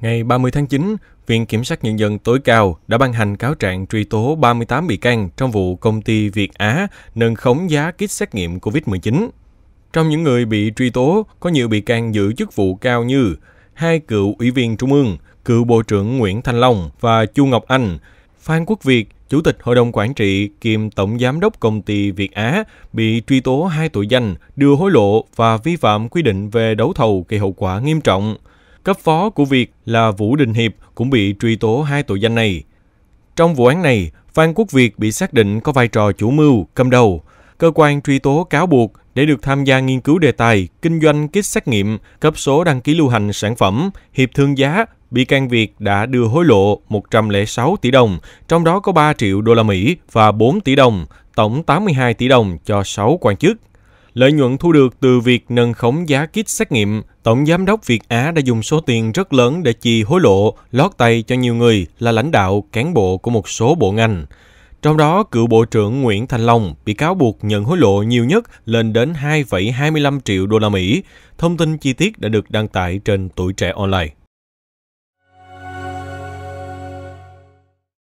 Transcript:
Ngày 30 tháng 9, Viện Kiểm sát Nhân dân tối cao đã ban hành cáo trạng truy tố 38 bị can trong vụ công ty Việt Á nâng khống giá kit xét nghiệm COVID-19. Trong những người bị truy tố, có nhiều bị can giữ chức vụ cao như hai cựu ủy viên Trung ương, cựu Bộ trưởng Nguyễn Thanh Long và Chu Ngọc Anh, Phan Quốc Việt, Chủ tịch Hội đồng Quản trị kiêm Tổng Giám đốc Công ty Việt Á bị truy tố hai tội danh đưa hối lộ và vi phạm quy định về đấu thầu gây hậu quả nghiêm trọng – Cấp phó của Việt là Vũ Đình Hiệp cũng bị truy tố hai tội danh này. Trong vụ án này, Phan Quốc Việt bị xác định có vai trò chủ mưu, cầm đầu. Cơ quan truy tố cáo buộc để được tham gia nghiên cứu đề tài, kinh doanh kit xét nghiệm, cấp số đăng ký lưu hành sản phẩm, hiệp thương giá, bị can Việt đã đưa hối lộ 106 tỷ đồng, trong đó có 3 triệu đô la Mỹ và 4 tỷ đồng, tổng 82 tỷ đồng cho 6 quan chức. Lợi nhuận thu được từ việc nâng khống giá kit xét nghiệm, Tổng Giám đốc Việt Á đã dùng số tiền rất lớn để chi hối lộ, lót tay cho nhiều người là lãnh đạo, cán bộ của một số bộ ngành. Trong đó, cựu Bộ trưởng Nguyễn Thành Long bị cáo buộc nhận hối lộ nhiều nhất lên đến 2,25 triệu đô la Mỹ. Thông tin chi tiết đã được đăng tải trên Tuổi Trẻ Online.